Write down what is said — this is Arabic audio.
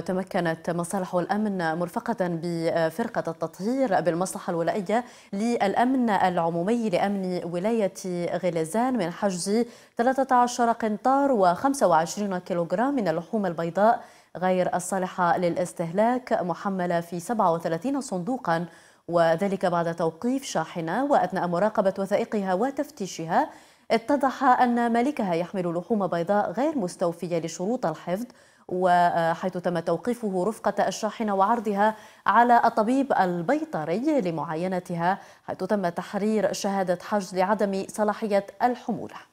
تمكنت مصالح الأمن مرفقة بفرقة التطهير بالمصلحة الولائية للأمن العمومي لأمن ولاية غليزان من حجز 13 قنطار و25 كيلوغرام من اللحوم البيضاء غير الصالحة للاستهلاك محملة في 37 صندوقا وذلك بعد توقيف شاحنة وأثناء مراقبة وثائقها وتفتيشها اتضح أن مالكها يحمل لحوم بيضاء غير مستوفية لشروط الحفظ وحيث تم توقيفه رفقة الشاحنة وعرضها على الطبيب البيطري لمعاينتها حيث تم تحرير شهادة حجز لعدم صلاحية الحمولة